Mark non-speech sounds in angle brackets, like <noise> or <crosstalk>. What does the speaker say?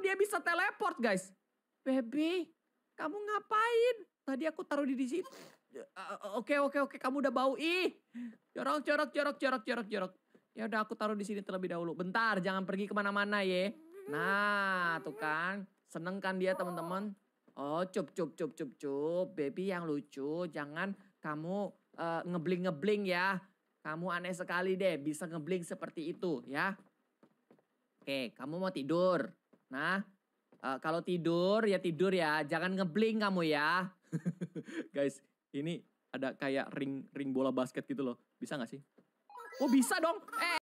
dia bisa teleport guys. Baby, kamu ngapain? Tadi aku taruh di, di ya, Oke, oke, oke. Kamu udah bau. Ih, jorok, jorok, jorok, jorok, jorok, jorok. Ya udah aku taruh di sini terlebih dahulu. Bentar, jangan pergi kemana-mana ya. Nah, tuh kan. Seneng kan dia teman-teman. Oh, cup, cup, cup, cup, cup. Baby yang lucu. Jangan kamu uh, ngebling-ngebling ya. Kamu aneh sekali deh bisa ngebling seperti itu ya. Oke, kamu mau tidur. Nah, uh, kalau tidur ya tidur ya, jangan ngebling kamu ya. <laughs> Guys, ini ada kayak ring ring bola basket gitu loh. Bisa nggak sih? Oh bisa dong. Eh.